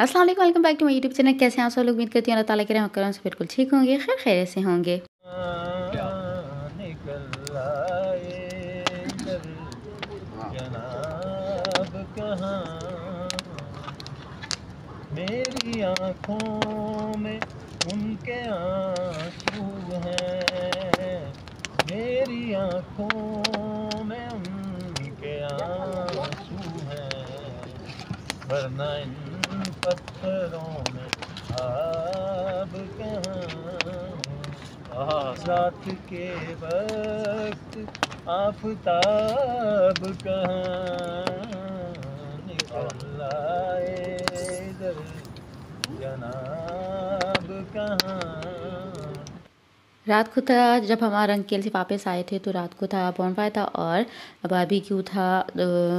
Aslam welcome back to my YouTube channel कैसे आप सब लोग उम्मीद करती हूँ अल्लाह ताला के रहम करम से बिल्कुल ठीक होंगे खैर खैर से होंगे मेरी आँखों में उनके आंसू हैं मेरी आँखों में उनके आंसू हैं वरना पथरो में आख खे वक्त आफ़ त रात को था जब हमारा अंकल से वापस आए थे तो रात को था बॉनफायर था और बाबी क्यू था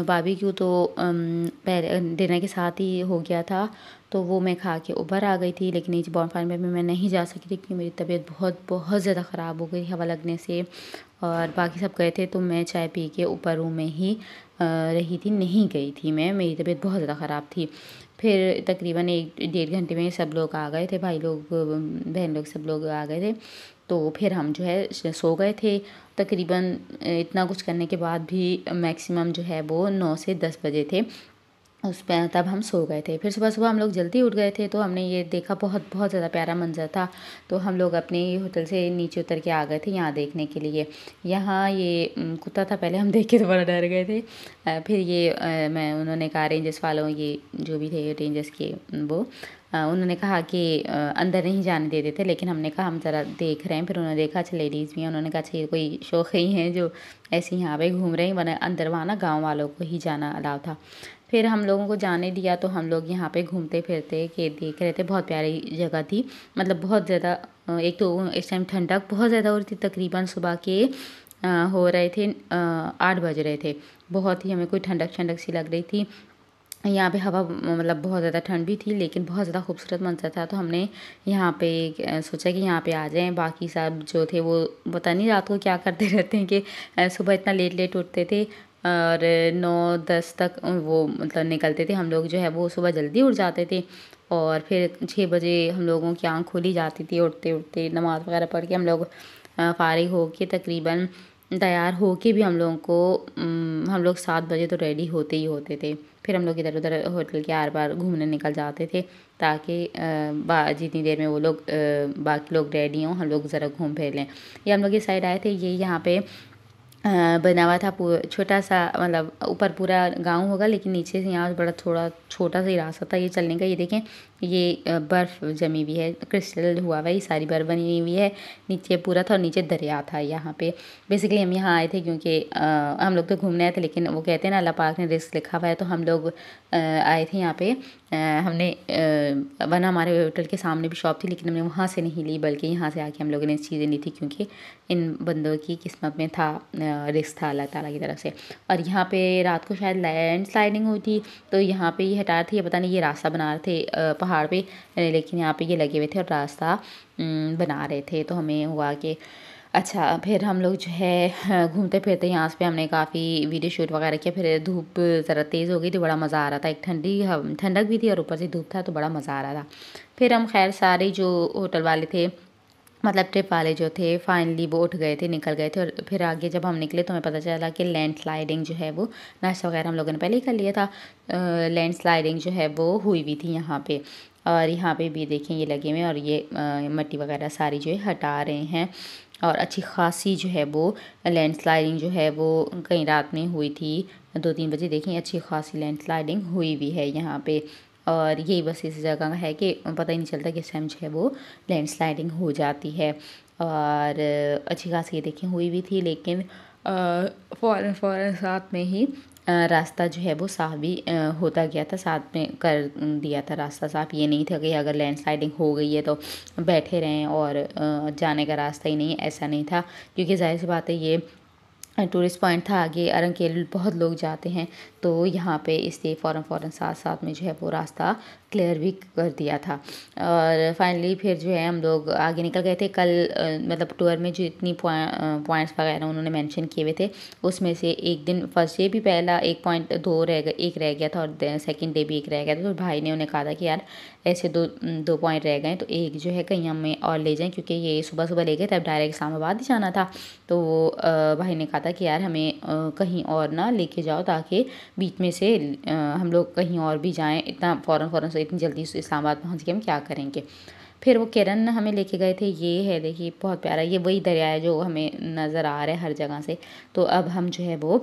बाबी क्यू तो पहले डिनर के साथ ही हो गया था तो वो मैं खा के ऊबर आ गई थी लेकिन इस बॉनफायर में मैं नहीं जा सकी थी क्योंकि मेरी तबीयत बहुत बहुत ज़्यादा ख़राब हो गई हवा लगने से और बाकी सब गए थे तो मैं चाय पी के ऊपर रूम में ही रही थी नहीं गई थी मैं मेरी तबीयत बहुत ज़्यादा ख़राब थी फिर तकरीबन एक डेढ़ घंटे में सब लोग आ गए थे भाई लोग बहन लोग सब लोग आ गए थे तो फिर हम जो है सो गए थे तकरीबन इतना कुछ करने के बाद भी मैक्सिमम जो है वो नौ से दस बजे थे उस पर तब हम सो गए थे फिर सुबह सुबह हम लोग जल्दी उठ गए थे तो हमने ये देखा बहुत बहुत ज़्यादा प्यारा मंजर था तो हम लोग अपने होटल से नीचे उतर के आ गए थे यहाँ देखने के लिए यहाँ ये कुत्ता था पहले हम देख के तो बड़ा डर गए थे फिर ये मैं उन्होंने कहा रेंजर्स वालों ये जो भी थे रेंजर्स के वो उन्होंने कहा कि अंदर नहीं जाने देते थे लेकिन हमने कहा हम ज़रा देख रहे हैं फिर उन्होंने देखा अच्छा लेडीज़ भी हैं उन्होंने कहा अच्छा ये कोई शौक ही हैं जो ऐसे यहाँ पे घूम रहे हैं वरना अंदर वहाँ ना गाँव वालों को ही जाना अलाव था फिर हम लोगों को जाने दिया तो हम लोग यहाँ पे घूमते फिरते के देख रहे थे बहुत प्यारी जगह थी मतलब बहुत ज़्यादा एक तो इस टाइम ठंडक बहुत ज़्यादा हो रही थी तकरीबन सुबह के हो रहे थे आठ बज रहे थे बहुत ही हमें कोई ठंडक ठंडक सी लग रही थी यहाँ पे हवा मतलब बहुत ज़्यादा ठंड भी थी लेकिन बहुत ज़्यादा खूबसूरत मंजर था तो हमने यहाँ पे सोचा कि यहाँ पे आ जाएं बाकी सब जो थे वो पता नहीं रात को क्या करते रहते हैं कि सुबह इतना लेट लेट उठते थे और नौ दस तक वो मतलब निकलते थे हम लोग जो है वो सुबह जल्दी उठ जाते थे और फिर छः बजे हम लोगों की आँख खुली जाती थी उठते उठते नमाज़ वगैरह पढ़ के हम लोग फारिग हो के तकरीबन तैयार हो के भी हम लोगों को हम लोग सात बजे तो रेडी होते ही होते थे फिर हम लोग इधर उधर होटल के आर बार घूमने निकल जाते थे ताकि जितनी देर में वो लोग बाकी लोग रेडी हों हम लोग ज़रा घूम फिर लें ये हम लोग इस साइड आए थे ये यहाँ पे बना हुआ था छोटा सा मतलब ऊपर पूरा गांव होगा लेकिन नीचे से यहाँ बड़ा थोड़ा छोटा सा ही रास्ता था ये चलने का ये देखें ये बर्फ जमी हुई है क्रिस्टल हुआ हुआ ये सारी बर्फ बनी हुई है नीचे पूरा था और नीचे दरिया था यहाँ पे बेसिकली हम यहाँ आए थे क्योंकि हम लोग तो घूमने आए थे लेकिन वो कहते हैं ना अल्लाह पाक ने रिस्क लिखा हुआ है तो हम लोग आए थे यहाँ पे हमने वरना हमारे होटल के सामने भी शॉप थी लेकिन हमने वहाँ से नहीं ली बल्कि यहाँ से आके हम लोगों ने चीज़ें ली थी क्योंकि इन बंदों की किस्मत में था रिस्क था अल्लाह ताला की तरफ से और यहाँ पे रात को शायद लैंड स्लाइडिंग हुई थी तो यहाँ पे ये हटा थे ये पता नहीं ये रास्ता बना रहे थे पहाड़ पे लेकिन यहाँ पे ये लगे हुए थे और रास्ता बना रहे थे तो हमें हुआ कि अच्छा फिर हम लोग जो है घूमते फिरते यहाँ पे हमने काफ़ी वीडियो शूट वगैरह किया फिर धूप ज़रा तेज़ हो गई थी बड़ा मज़ा आ रहा था एक ठंडी ठंडक भी थी और ऊपर से धूप था तो बड़ा मज़ा आ रहा था फिर हम खैर सारे जो होटल वाले थे मतलब ट्रिप वाले जो थे फाइनली वो उठ गए थे निकल गए थे और फिर आगे जब हम निकले तो हमें पता चला कि लैंड स्लाइडिंग जो है वो नाश्ता वगैरह हम लोगों ने पहले ही कर लिया था लैंड स्लाइडिंग जो है वो हुई हुई थी यहाँ पे और यहाँ पे भी देखें ये लगे हुए और ये मट्टी वगैरह सारी जो है हटा रहे हैं और अच्छी खासी जो है वो लैंड स्लाइडिंग जो है वो कहीं रात में हुई थी दो तीन बजे देखें अच्छी खासी लैंड स्लाइडिंग हुई भी है यहाँ पे और ये बस इस जगह है कि पता ही नहीं चलता किस टाइम जो है वो लैंड स्लाइडिंग हो जाती है और अच्छी खासी देखी हुई भी थी लेकिन फ़ौर फ़ौर साथ में ही रास्ता जो है वो साफ भी होता गया था साथ में कर दिया था रास्ता साफ ये नहीं था कि अगर लैंड स्लाइडिंग हो गई है तो बैठे रहें और जाने का रास्ता ही नहीं ऐसा नहीं था क्योंकि जाहिर सी बात है ये टूरिस्ट पॉइंट था आगे अरंकेल बहुत लोग जाते हैं तो यहाँ पे इसलिए फ़ौरन फ़ौरन साथ साथ में जो है वो रास्ता क्लियर भी कर दिया था और फाइनली फिर जो है हम लोग आगे निकल गए थे कल मतलब टूर में जितनी पॉइंट्स वगैरह उन्होंने मेंशन किए हुए थे उसमें से एक दिन फर्स्ट डे भी पहला एक पॉइंट दो रह गया एक रह गया था और सेकेंड डे भी एक रह गया था तो भाई ने उन्हें कहा था कि यार ऐसे दो दो पॉइंट रह गए तो एक जो है कहीं हमें और ले जाएँ क्योंकि ये सुबह सुबह ले गए तब डायरेक्ट इस्लामाबाद ही जाना था तो वो भाई ने कहा था कि यार हमें कहीं और ना लेके जाओ ताकि बीच में से हम लोग कहीं और भी जाएँ इतना फ़ौर फ़ौर से इतनी जल्दी इस्लामाबाद पहुँच के हम क्या करेंगे फिर वो किरण हमें लेके गए थे ये है देखिए बहुत प्यारा ये वही दरिया है जो हमें नज़र आ रहा है हर जगह से तो अब हम जो है वो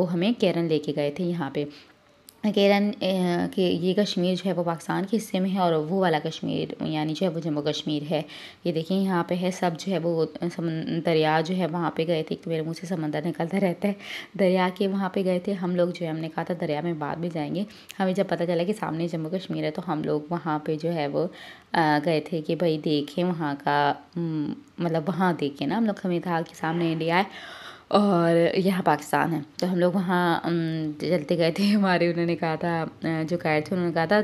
वो हमें किरण लेके गए थे यहाँ पे केरन के ये कश्मीर जो है वो पाकिस्तान के हिस्से में है और वो वाला कश्मीर यानी जो है वो जम्मू कश्मीर है ये देखिए यहाँ पे है सब जो है वो दरिया जो है वहाँ पे गए थे कि मेरे मुँह से समंदर निकलता रहता है दरिया के वहाँ पे गए थे हम लोग जो है हमने कहा था दरिया में बाद में जाएंगे हमें जब पता चला कि सामने जम्मू कश्मीर है तो हम लोग वहाँ पर जो है वो गए थे कि भाई देखें वहाँ का मतलब वहाँ देखें ना हम लोग हमें था कि सामने इंडिया है और यहाँ पाकिस्तान है तो हम लोग वहाँ चलते गए थे हमारे उन्होंने कहा था जो कैद थे उन्होंने कहा था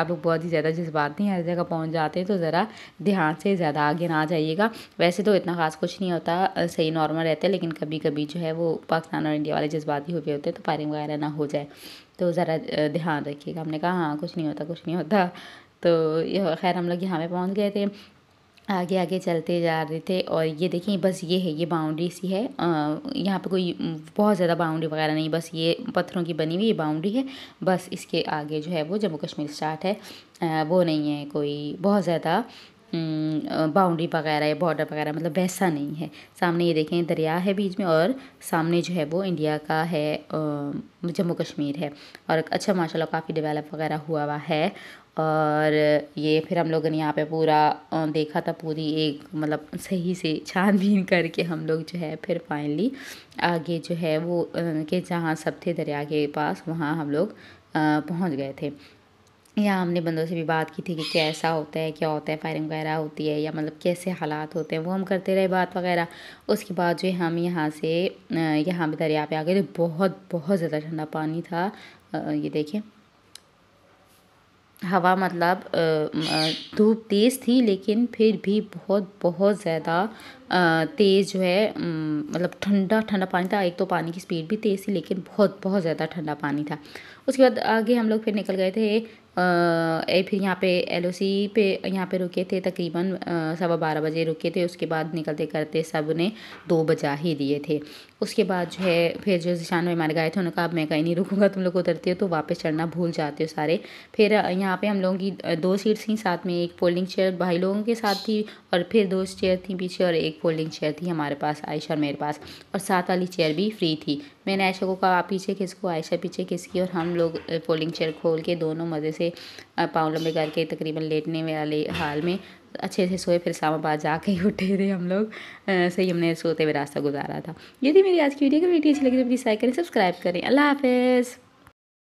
आप लोग बहुत ही ज़्यादा जज्बाती हैं हर जगह पहुँच जाते हैं तो ज़रा ध्यान से ज़्यादा आगे ना जाइएगा वैसे तो इतना ख़ास कुछ नहीं होता सही नॉर्मल रहते हैं लेकिन कभी कभी जो है वो पाकिस्तान और इंडिया वाले जज्बाती हो गए होते हैं तो फायरिंग वगैरह ना हो जाए तो ज़रा ध्यान रखिएगा हमने कहा हाँ कुछ नहीं होता कुछ नहीं होता तो खैर हम लोग यहाँ पे पहुँच गए थे आगे आगे चलते जा रहे थे और ये देखिए बस ये है ये बाउंड्री सी है यहाँ पे कोई बहुत ज़्यादा बाउंड्री वगैरह नहीं बस ये पत्थरों की बनी हुई ये बाउंड्री है बस इसके आगे जो है वो जम्मू कश्मीर स्टार्ट है आ, वो नहीं है कोई बहुत ज़्यादा बाउंड्री वगैरह या बॉर्डर वगैरह मतलब वैसा नहीं है सामने ये देखें दरिया है बीच में और सामने जो है वो इंडिया का है जम्मू कश्मीर है और अच्छा माशाल्लाह काफ़ी डेवलप वगैरह हुआ हुआ है और ये फिर हम लोगों ने यहाँ पे पूरा देखा था पूरी एक मतलब सही से छानबीन करके हम लोग जो है फिर फाइनली आगे जो है वो के जहाँ सब थे दरिया के पास वहाँ हम लोग पहुँच गए थे या हमने बंदों से भी बात की थी कि कैसा होता है क्या होता है फायरिंग वगैरह होती है या मतलब कैसे हालात होते हैं वो हम करते रहे बात वगैरह उसके बाद जो हम यहाँ से यहाँ पे दरिया पे आ गए तो बहुत बहुत ज़्यादा ठंडा पानी था ये देखें हवा मतलब धूप तेज़ थी लेकिन फिर भी बहुत बहुत ज़्यादा तेज़ जो है मतलब ठंडा ठंडा पानी था एक तो पानी की स्पीड भी तेज़ थी लेकिन बहुत बहुत ज़्यादा ठंडा पानी था उसके बाद आगे हम लोग फिर निकल गए थे फिर यहाँ पे एलओसी पे यहाँ पे रुके थे तकरीबन सवा बारह बजे रुके थे उसके बाद निकलते करते सब ने दो बजा ही दिए थे उसके बाद जो है फिर जो निशान में मारे गए थे उन्होंने कहा अब मैं कहीं नहीं रुकूंगा तुम लोग उतरते हो तो वापस चढ़ना भूल जाते हो सारे फिर यहाँ पे हम लोगों की दो सीट्स थी साथ में एक फोल्डिंग चेयर भाई लोगों के साथ थी और फिर दो चेयर थी पीछे और एक फोल्डिंग चेयर थी हमारे पास आयशा और मेरे पास और साथ वाली चेयर भी फ्री थी मैंने आयशा को कहा आप पीछे खिसको आयशा पीछे खिसकी और हम लोग फोल्डिंग चेयर खोल के दोनों मज़े से से पाँव लंबे करके तकरीबन लेटने वाले हाल में अच्छे से सोए फिर इस्लामाबाद जाके ही उठे थे हम लोग सही हमने सोते हुए रास्ता गुजारा था यदि मेरी आज की वीडियो की वीडियो अच्छी लगी तो प्लीज़ लाइक करें सब्सक्राइब करें अल्लाह हाफिज़